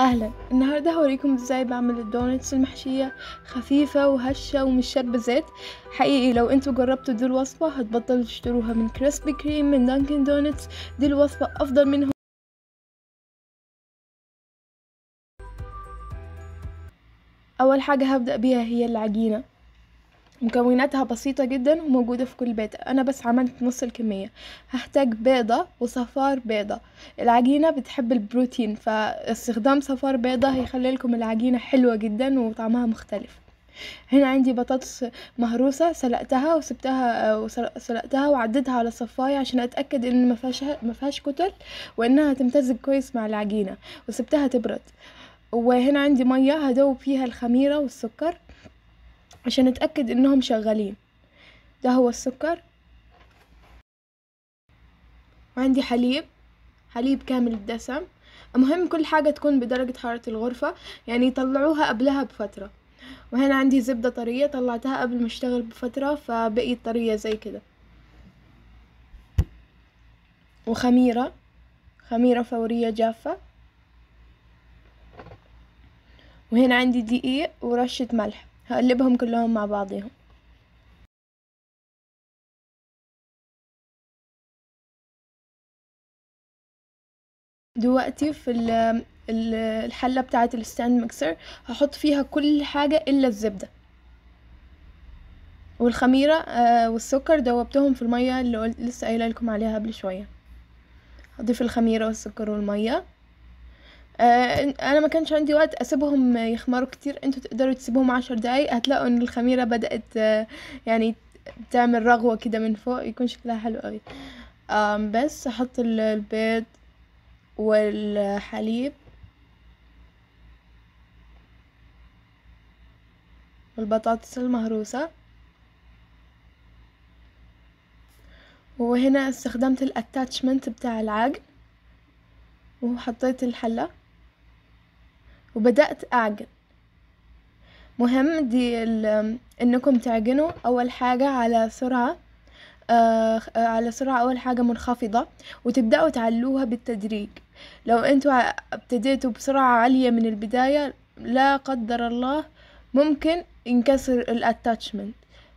اهلا النهارده هوريكم ازاي بعمل الدونتس المحشيه خفيفه وهشه ومش شاربه زيت حقيقي لو انتوا جربتوا دي الوصفه هتبطلوا تشتروها من كريسبي كريم من دانكن دونتس دي الوصفه افضل منهم اول حاجه هبدا بيها هي العجينه مكوناتها بسيطة جدا وموجودة في كل بيت أنا بس عملت نص الكمية هحتاج بيضة وصفار بيضة العجينة بتحب البروتين فاستخدام صفار بيضة هيخلي لكم العجينة حلوة جدا وطعمها مختلف هنا عندي بطاطس مهروسة سلقتها وسبتها وسلقتها وعدتها على الصفاية عشان أتأكد إن مفيهاش مفيهاش كتل وإنها تمتزج كويس مع العجينة وسبتها تبرد وهنا عندي مية هدوب فيها الخميرة والسكر عشان أتأكد إنهم شغالين ده هو السكر وعندي حليب حليب كامل الدسم المهم كل حاجة تكون بدرجة حرارة الغرفة يعني يطلعوها قبلها بفترة وهنا عندي زبدة طرية طلعتها قبل ما اشتغل بفترة فبقيت طرية زي كده وخميرة خميرة فورية جافة وهنا عندي دقيق ورشة ملح هقلبهم كلهم مع بعضهم دلوقتي في الحله بتاعه الستاند ميكسر هحط فيها كل حاجه الا الزبده والخميره آه، والسكر دوبتهم في الميه اللي لسه قايله لكم عليها قبل شويه هضيف الخميره والسكر والميه آه، انا ما كانش عندي وقت اسيبهم يخمروا كتير انتوا تقدروا تسيبوهم عشر دقايق هتلاقوا ان الخميره بدات آه، يعني تعمل رغوه كده من فوق يكون شكلها حلو قوي بس احط البيض والحليب والبطاطس المهروسة وهنا استخدمت الاتاتشمنت بتاع العجن وحطيت الحلة وبدأت أعجن مهم دي انكم تعجنوا اول حاجة على سرعة آه على سرعة اول حاجة منخفضة وتبدأوا تعلوها بالتدريج لو انتوا ابتديتوا بسرعة عالية من البداية لا قدر الله ممكن ينكسر الاتاتشمنت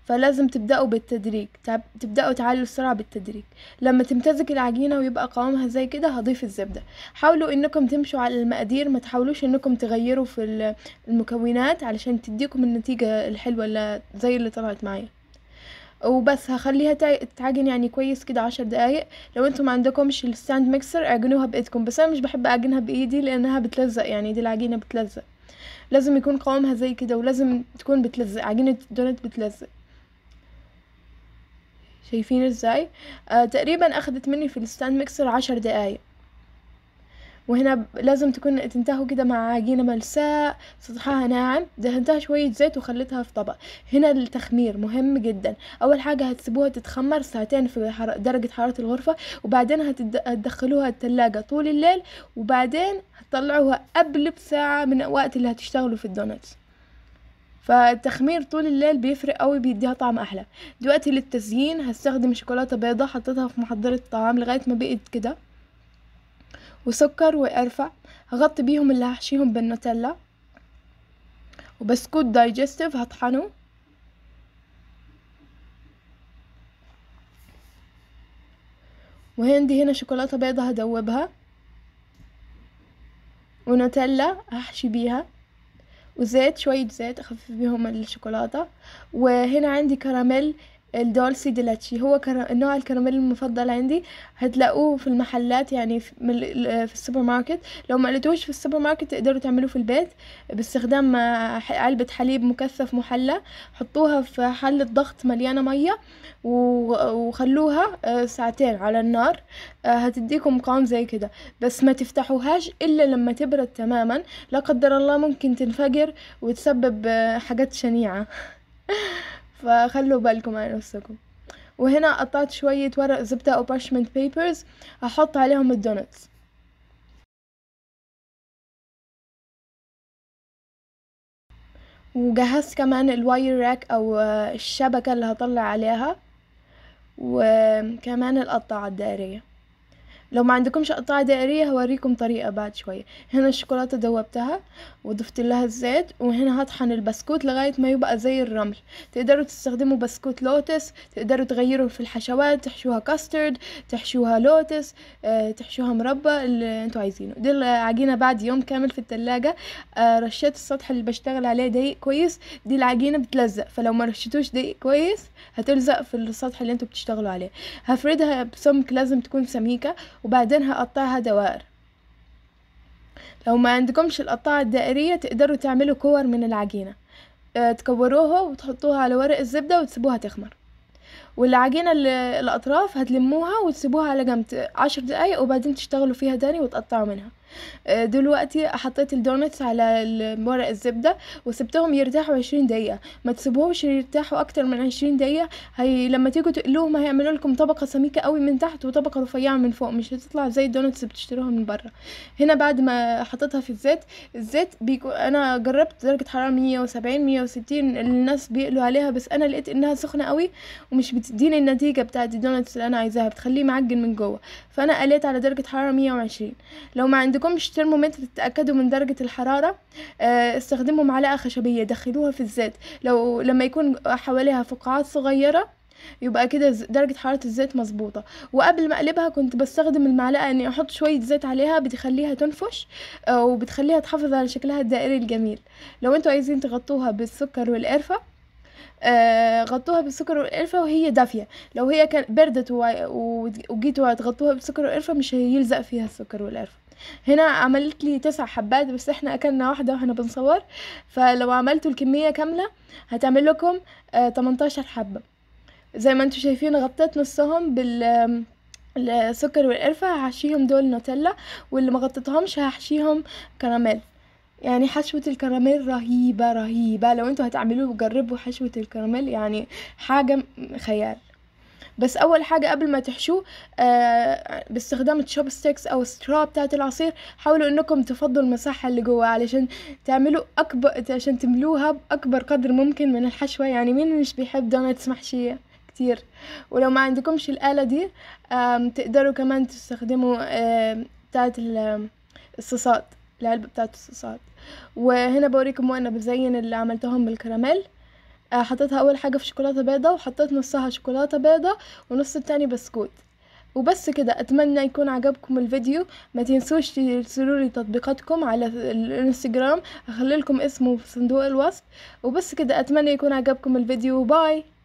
فلازم تبدأوا بالتدريج تبدأوا تعالوا السرعة بالتدريج لما تمتزج العجينة ويبقى قوامها زي كده هضيف الزبدة حاولوا انكم تمشوا على المقادير ما تحاولوش انكم تغيروا في المكونات علشان تديكم النتيجة الحلوة اللي زي اللي طلعت معايا وبس هخليها تتعجن يعني كويس كده عشر دقايق لو انتم ما عندكمش الستاند ميكسر اعجنوها بايدكم بس انا مش بحب اعجنها بايدي لانها بتلزق يعني دي العجينه بتلزق لازم يكون قوامها زي كده ولازم تكون بتلزق عجينه الدونات بتلزق شايفين ازاي آه تقريبا اخدت مني في الستاند ميكسر عشر دقايق وهنا لازم تكون تنتهوا كده مع عجينة ملساء سطحها ناعم دهنتها شوية زيت وخليتها في طبق هنا التخمير مهم جدا أول حاجة هتسيبوها تتخمر ساعتين في درجة حرارة الغرفة وبعدين هتد... هتدخلوها التلاجة طول الليل وبعدين هتطلعوها قبل بساعة من وقت اللي هتشتغلوا في الدوناتس فالتخمير طول الليل بيفرق قوي بيديها طعم احلى دلوقتي للتزيين هستخدم شوكولاته بيضه حطيتها في محضره الطعام لغايه ما بقت كده وسكر وقرفه هغطي بيهم اللي هحشيهم بالنوتيلا وبسكوت دايجستيف هطحنه وهندي هنا شوكولاتة بيضة هدوبها ونوتيلا هحشي بيها وزيت شوية زيت أخفف بيهم الشوكولاتة وهنا عندي كراميل الدولسي ديلاتشي هو نوع الكراميل المفضل عندي هتلاقوه في المحلات يعني في, في السوبر ماركت لو ما لقيتوش في السوبر ماركت تقدروا تعملوه في البيت باستخدام آه، علبة حليب مكثف محلى حطوها في حلة ضغط مليانة مية وخلوها آه، ساعتين على النار آه، هتديكم قوام زي كده بس ما تفتحوهاش الا لما تبرد تماما لا قدر الله ممكن تنفجر وتسبب حاجات شنيعة فخلوا بالكم على نفسكم وهنا قطعت شوية ورق زبدة أو بارشمنت بيبرز هحط عليهم الدونتس وجهزت كمان الواير راك أو آه، الشبكة اللي هطلع عليها وكمان القطعة الدائرية لو ما عندكمش قطع دائرية هوريكم طريقة بعد شوية هنا الشوكولاتة دوبتها وضفت لها الزيت وهنا هطحن البسكوت لغاية ما يبقى زي الرمل تقدروا تستخدموا بسكوت لوتس تقدروا تغيروا في الحشوات تحشوها كاسترد تحشوها لوتس آه، تحشوها مربى اللي انتوا عايزينه دي العجينة بعد يوم كامل في التلاجة آه، رشيت السطح اللي بشتغل عليه دقيق كويس دي العجينة بتلزق فلو ما رشيتوش دقيق كويس هتلزق في السطح اللي انتوا بتشتغلوا عليه هفردها بسمك لازم تكون سميكة وبعدين هقطعها دوائر لو ما عندكمش القطاعة الدائرية تقدروا تعملوا كور من العجينة آه، تكوروها وتحطوها على ورق الزبدة وتسيبوها تخمر والعجينة الأطراف هتلموها وتسيبوها على جنب عشر دقايق وبعدين تشتغلوا فيها تاني وتقطعوا منها آه، دلوقتي حطيت الدونتس على ورق الزبدة وسبتهم يرتاحوا عشرين دقيقة ما تسيبوهمش يرتاحوا اكتر من عشرين دقيقة هي لما تيجوا تقلوهم هيعملوا لكم طبقة سميكة قوي من تحت وطبقة رفيعة من فوق مش هتطلع زي الدونتس بتشتروها من بره هنا بعد ما حطيتها في الزيت الزيت بيكون انا جربت درجة حرارة مية وسبعين مية وستين الناس بيقلوا عليها بس انا لقيت انها سخنة قوي ومش بتديني النتيجة بتاعت الدونتس اللي انا عايزاها بتخليه معجن من جوه فانا قليت على درجة حرارة مية وعشرين لو ما عندك عندكمش ترمومتر تتأكدوا من درجة الحرارة آه، استخدموا معلقة خشبية دخلوها في الزيت لو لما يكون حواليها فقاعات صغيرة يبقى كده درجة حرارة الزيت مظبوطة وقبل ما اقلبها كنت بستخدم المعلقة اني احط شوية زيت عليها بتخليها تنفش آه، وبتخليها تحافظ على شكلها الدائري الجميل لو انتوا عايزين تغطوها بالسكر والقرفة آه، غطوها بالسكر والقرفة وهي دافية لو هي بردت وجيتوا تغطوها بالسكر والقرفة مش هيلزق فيها السكر والقرفة هنا عملت لي تسع حبات بس احنا اكلنا واحده واحنا بنصور فلو عملتوا الكميه كامله هتعمل لكم 18 آه، حبه زي ما انتم شايفين غطيت نصهم بال السكر والقرفه هحشيهم دول نوتيلا واللي ما غطيتهمش هحشيهم كراميل يعني حشوة الكراميل رهيبة رهيبة لو انتوا هتعملوه جربوا حشوة الكراميل يعني حاجة خيال بس اول حاجة قبل ما تحشوه آه، باستخدام الشوب ستيكس او السترا بتاعة العصير حاولوا انكم تفضوا المساحة اللي جوا علشان تعملوا اكبر عشان تملوها باكبر قدر ممكن من الحشوة يعني مين مش بيحب دونتس محشية كتير ولو ما عندكمش الآلة دي تقدروا كمان تستخدموا بتاعت آه، بتاعة العلبة بتاعت الصوصات وهنا بوريكم وانا بزين اللي عملتهم بالكراميل آه، حطيتها اول حاجة في شوكولاتة بيضة وحطيت نصها شوكولاتة بيضة ونص التاني بسكوت وبس كده اتمنى يكون عجبكم الفيديو ما تنسوش ترسلوا لي تطبيقاتكم على الانستجرام اخلي لكم اسمه في صندوق الوصف وبس كده اتمنى يكون عجبكم الفيديو باي